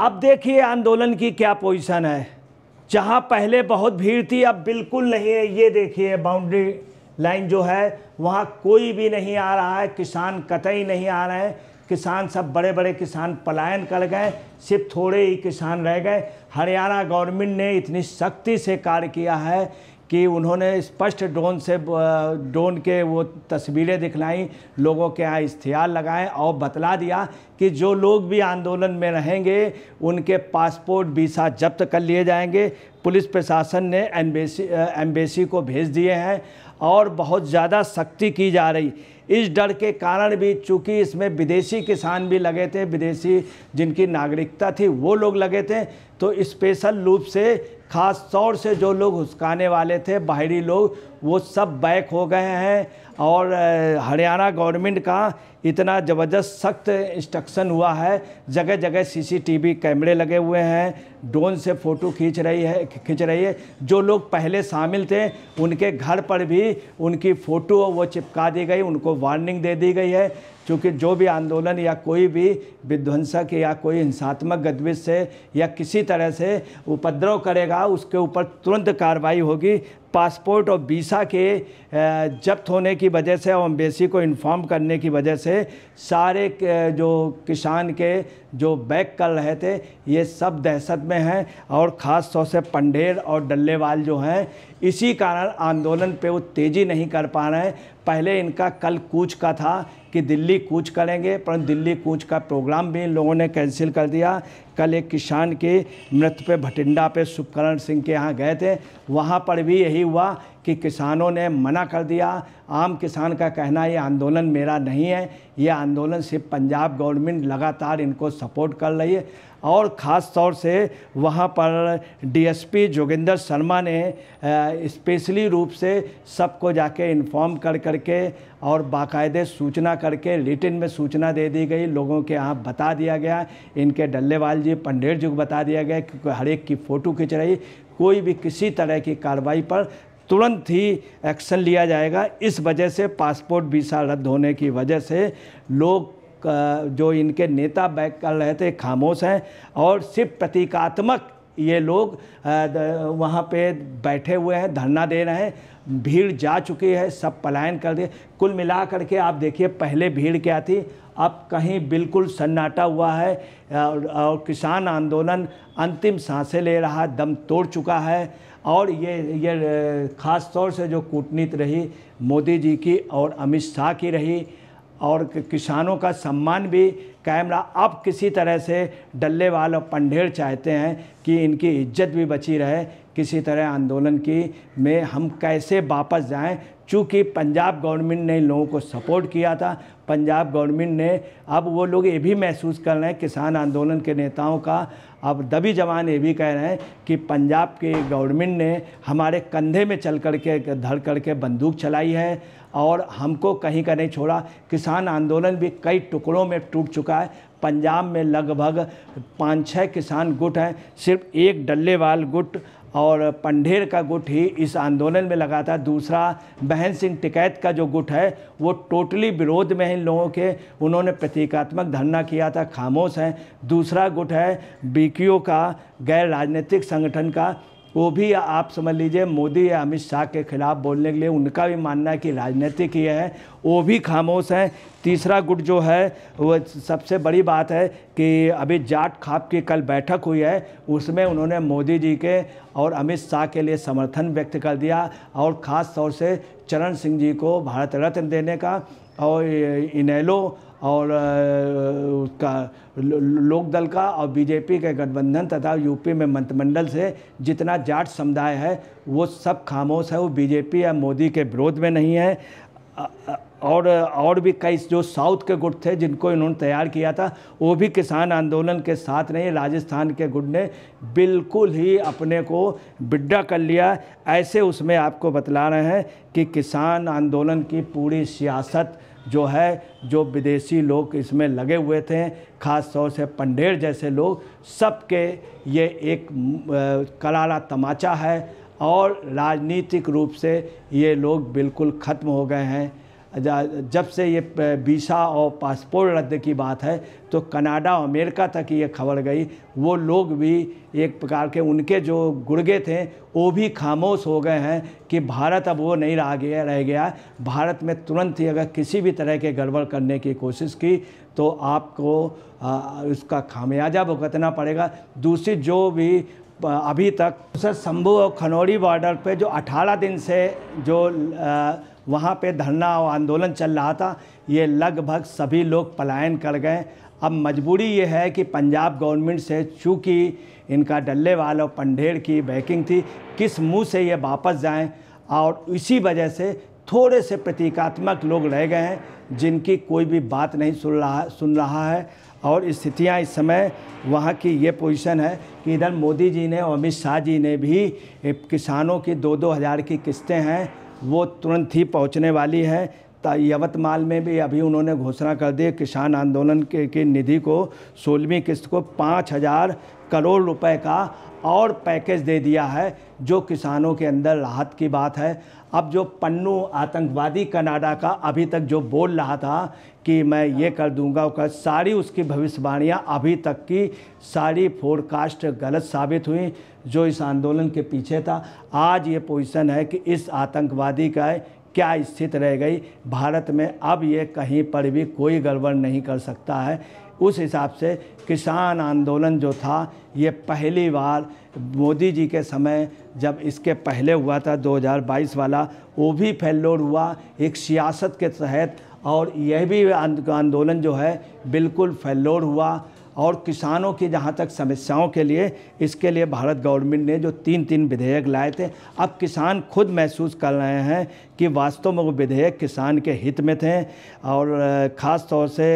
अब देखिए आंदोलन की क्या पोजीशन है जहाँ पहले बहुत भीड़ थी अब बिल्कुल नहीं है ये देखिए बाउंड्री लाइन जो है वहाँ कोई भी नहीं आ रहा है किसान कतई नहीं आ रहे हैं किसान सब बड़े बड़े किसान पलायन कर गए सिर्फ थोड़े ही किसान रह गए हरियाणा गवर्नमेंट ने इतनी सख्ती से कार्य किया है कि उन्होंने स्पष्ट ड्रोन से ड्रोन के वो तस्वीरें दिखलाई लोगों के यहाँ इश्तिहार लगाए और बतला दिया कि जो लोग भी आंदोलन में रहेंगे उनके पासपोर्ट वीसा जब्त कर लिए जाएंगे पुलिस प्रशासन ने एम्बेसी एम्बेसी को भेज दिए हैं और बहुत ज़्यादा सख्ती की जा रही इस डर के कारण भी चूंकि इसमें विदेशी किसान भी लगे थे विदेशी जिनकी नागरिकता थी वो लोग लगे थे तो स्पेशल रूप से ख़ास तौर से जो लोग हुस्काने वाले थे बाहरी लोग वो सब बैक हो गए हैं और हरियाणा गवर्नमेंट का इतना ज़बरदस्त सख्त इंस्ट्रक्शन हुआ है जगह जगह सीसीटीवी कैमरे लगे हुए हैं ड्रोन से फ़ोटो खींच रही है खींच रही है जो लोग पहले शामिल थे उनके घर पर भी उनकी फ़ोटो वो चिपका दी गई उनको वार्निंग दे दी गई है क्योंकि जो भी आंदोलन या कोई भी विध्वंसक या कोई हिंसात्मक गतिविधि से या किसी तरह से उपद्रव करेगा उसके ऊपर तुरंत कार्रवाई होगी पासपोर्ट और वीसा के जब्त होने की वजह से और एम्बेसी को इन्फॉर्म करने की वजह से सारे जो किसान के जो बैक कर रहे थे ये सब दहशत में हैं और ख़ास तौर से पंडेर और डल्लेवाल जो हैं इसी कारण आंदोलन पे वो तेज़ी नहीं कर पा रहे हैं पहले इनका कल कूच का था कि दिल्ली कूच करेंगे परंतु दिल्ली कूच का प्रोग्राम भी इन लोगों ने कैंसिल कर दिया कल एक किसान के मृत पे भटिंडा पे सुखकरण सिंह के यहाँ गए थे वहाँ पर भी यही हुआ कि किसानों ने मना कर दिया आम किसान का कहना ये आंदोलन मेरा नहीं है ये आंदोलन सिर्फ पंजाब गवर्नमेंट लगातार इनको सपोर्ट कर रही है और ख़ास तौर से वहाँ पर डीएसपी जोगिंदर शर्मा ने स्पेशली रूप से सबको जाके इन्फॉर्म कर करके और बाकायदे सूचना करके रिटिन में सूचना दे दी गई लोगों के यहाँ बता दिया गया इनके डल्लेवाल जी पंडेर जी को बता दिया गया कि हर एक की फ़ोटो खिंच रही कोई भी किसी तरह की कार्रवाई पर तुरंत ही एक्शन लिया जाएगा इस वजह से पासपोर्ट वीसा रद्द होने की वजह से लोग जो इनके नेता बैक कर रहे थे खामोश हैं और सिर्फ प्रतीकात्मक ये लोग वहाँ पे बैठे हुए हैं धरना दे रहे हैं भीड़ जा चुकी है सब पलायन कर दिए कुल मिला करके आप देखिए पहले भीड़ क्या थी अब कहीं बिल्कुल सन्नाटा हुआ है और, और किसान आंदोलन अंतिम सांसें ले रहा दम तोड़ चुका है और ये ये ख़ास तौर से जो कूटनीति रही मोदी जी की और अमित शाह की रही और किसानों का सम्मान भी कायम रहा अब किसी तरह से वाल और पंडेर चाहते हैं कि इनकी इज्जत भी बची रहे किसी तरह आंदोलन की में हम कैसे वापस जाएं चूँकि पंजाब गवर्नमेंट ने इन लोगों को सपोर्ट किया था पंजाब गवर्नमेंट ने अब वो लोग ये भी महसूस कर रहे हैं किसान आंदोलन के नेताओं का अब दबी जवान ये भी कह रहे हैं कि पंजाब के गवर्नमेंट ने हमारे कंधे में चल कर के धड़ कर के बंदूक चलाई है और हमको कहीं का नहीं छोड़ा किसान आंदोलन भी कई टुकड़ों में टूट चुका है पंजाब में लगभग पाँच छः किसान गुट हैं सिर्फ एक डल्लेवाल गुट और पंडेर का गुट ही इस आंदोलन में लगा था दूसरा बहन सिंह टिकैत का जो गुट है वो टोटली विरोध में इन लोगों के उन्होंने प्रतीकात्मक धरना किया था खामोश हैं दूसरा गुट है बीकीओ का गैर राजनीतिक संगठन का वो भी आप समझ लीजिए मोदी या अमित शाह के खिलाफ बोलने के लिए उनका भी मानना है कि राजनीतिक ही है वो भी खामोश हैं तीसरा गुट जो है वो सबसे बड़ी बात है कि अभी जाट खाप की कल बैठक हुई है उसमें उन्होंने मोदी जी के और अमित शाह के लिए समर्थन व्यक्त कर दिया और ख़ास तौर से चरण सिंह जी को भारत रत्न देने का और इनेलो और उसका लोक दल का और बीजेपी के गठबंधन तथा यूपी में मंत्रिमंडल से जितना जाट समुदाय है वो सब खामोश है वो बीजेपी या मोदी के विरोध में नहीं है और और भी कई जो साउथ के गुट थे जिनको इन्होंने तैयार किया था वो भी किसान आंदोलन के साथ नहीं राजस्थान के गुट ने बिल्कुल ही अपने को बिड्डा कर लिया ऐसे उसमें आपको बतला रहे हैं कि किसान आंदोलन की पूरी सियासत जो है जो विदेशी लोग इसमें लगे हुए थे ख़ास तौर से पंडेर जैसे लोग सबके ये एक करारा तमाचा है और राजनीतिक रूप से ये लोग बिल्कुल ख़त्म हो गए हैं जब से ये वीसा और पासपोर्ट रद्द की बात है तो कनाडा और अमेरिका तक ये खबर गई वो लोग भी एक प्रकार के उनके जो गुड़गे थे वो भी खामोश हो गए हैं कि भारत अब वो नहीं रह गया रह गया भारत में तुरंत ही अगर किसी भी तरह के गड़बड़ करने की कोशिश की तो आपको उसका खामियाजा भुगतना पड़ेगा दूसरी जो भी अभी तक सर शंभू और खनौरी बॉर्डर पे जो 18 दिन से जो आ, वहाँ पे धरना और आंदोलन चल रहा था ये लगभग सभी लोग पलायन कर गए अब मजबूरी ये है कि पंजाब गवर्नमेंट से चूँकि इनका डल्ले वालों पंडेर की बैकिंग थी किस मुंह से ये वापस जाएं और इसी वजह से थोड़े से प्रतीकात्मक लोग रह गए हैं जिनकी कोई भी बात नहीं सुन रहा सुन रहा है और स्थितियाँ इस, इस समय वहाँ की ये पोजीशन है कि इधर मोदी जी ने और अमित शाह जी ने भी किसानों की दो दो हज़ार की किस्तें हैं वो तुरंत ही पहुंचने वाली है यवतमाल में भी अभी उन्होंने घोषणा कर दी किसान आंदोलन के, के निधि को सोलहवीं किस्त को पाँच हज़ार करोड़ रुपए का और पैकेज दे दिया है जो किसानों के अंदर राहत की बात है अब जो पन्नू आतंकवादी कनाडा का अभी तक जो बोल रहा था कि मैं ये कर दूंगा वो कर सारी उसकी भविष्यवाणियाँ अभी तक की सारी फोरकास्ट गलत साबित हुई जो इस आंदोलन के पीछे था आज ये पोजीशन है कि इस आतंकवादी का क्या स्थित रह गई भारत में अब ये कहीं पर भी कोई गड़बड़ नहीं कर सकता है उस हिसाब से किसान आंदोलन जो था ये पहली बार मोदी जी के समय जब इसके पहले हुआ था 2022 वाला वो भी फेलोर हुआ एक सियासत के तहत और यह भी आंदोलन जो है बिल्कुल फेलोर हुआ और किसानों की जहाँ तक समस्याओं के लिए इसके लिए भारत गवर्नमेंट ने जो तीन तीन विधेयक लाए थे अब किसान खुद महसूस कर रहे हैं कि वास्तव में वो विधेयक किसान के हित में थे और ख़ास तौर से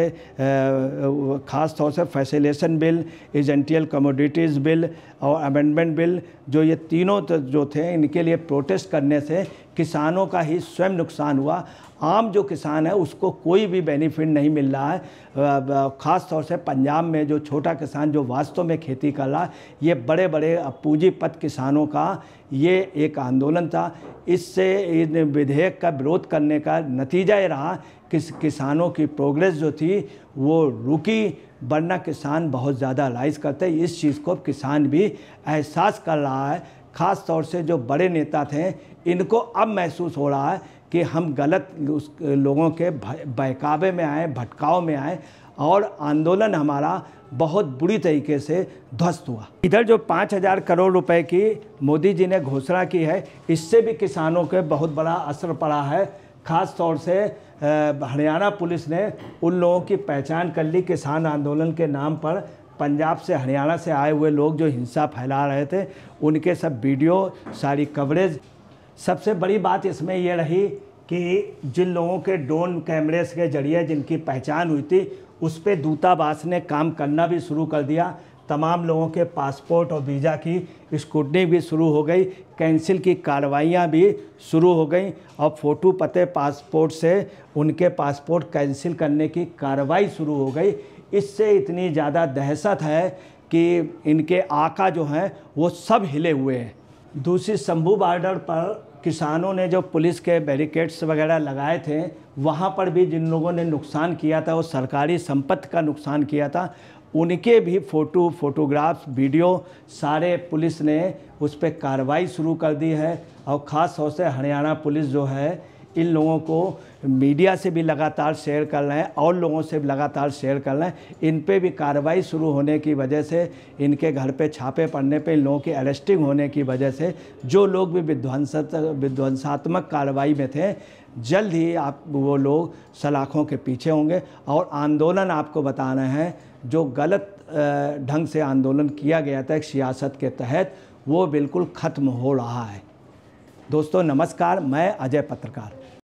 ख़ास तौर से facilitation bill essential commodities bill और अमेंडमेंट बिल जो ये तीनों जो थे इनके लिए प्रोटेस्ट करने से किसानों का ही स्वयं नुकसान हुआ आम जो किसान है उसको कोई भी बेनिफिट नहीं मिल रहा है ख़ास तौर से पंजाब में जो छोटा किसान जो वास्तव में खेती कर रहा ये बड़े बड़े पूंजीपत किसानों का ये एक आंदोलन था इससे इन विधेयक का विरोध करने का नतीजा ये रहा कि किसानों की प्रोग्रेस जो थी वो रुकी वरना किसान बहुत ज़्यादा लाइज करते हैं इस चीज़ को किसान भी एहसास कर रहा है ख़ास तौर से जो बड़े नेता थे इनको अब महसूस हो रहा है कि हम गलत लोगों के बहकावे में आए भटकाव में आए और आंदोलन हमारा बहुत बुरी तरीके से ध्वस्त हुआ इधर जो पाँच हज़ार करोड़ रुपए की मोदी जी ने घोषणा की है इससे भी किसानों के बहुत बड़ा असर पड़ा है ख़ास तौर से हरियाणा पुलिस ने उन लोगों की पहचान कर ली किसान आंदोलन के नाम पर पंजाब से हरियाणा से आए हुए लोग जो हिंसा फैला रहे थे उनके सब वीडियो सारी कवरेज सबसे बड़ी बात इसमें यह रही कि जिन लोगों के ड्रोन कैमरेज़ के जरिए जिनकी पहचान हुई थी उस पर दूतावास ने काम करना भी शुरू कर दिया तमाम लोगों के पासपोर्ट और वीज़ा की स्कूटनी भी शुरू हो गई कैंसिल की कार्रवाइयाँ भी शुरू हो गई और फोटो पते पासपोर्ट से उनके पासपोर्ट कैंसिल करने की कार्रवाई शुरू हो गई इससे इतनी ज़्यादा दहशत है कि इनके आका जो हैं वो सब हिले हुए हैं दूसरी शंभू बार्डर पर किसानों ने जो पुलिस के बैरिकेड्स वगैरह लगाए थे वहाँ पर भी जिन लोगों ने नुकसान किया था वो सरकारी संपत्ति का नुकसान किया था उनके भी फ़ोटो फोटोग्राफ्स वीडियो सारे पुलिस ने उस पर कार्रवाई शुरू कर दी है और ख़ास तौर से हरियाणा पुलिस जो है इन लोगों को मीडिया से भी लगातार शेयर कर रहे हैं और लोगों से भी लगातार शेयर कर रहे हैं इन पर भी कार्रवाई शुरू होने की वजह से इनके घर पे छापे पड़ने पे इन लोगों की अरेस्टिंग होने की वजह से जो लोग भी विध्वंस विध्वंसात्मक कार्रवाई में थे जल्द ही आप वो लोग सलाखों के पीछे होंगे और आंदोलन आपको बताना है जो गलत ढंग से आंदोलन किया गया था एक सियासत के तहत वो बिल्कुल ख़त्म हो रहा है दोस्तों नमस्कार मैं अजय पत्रकार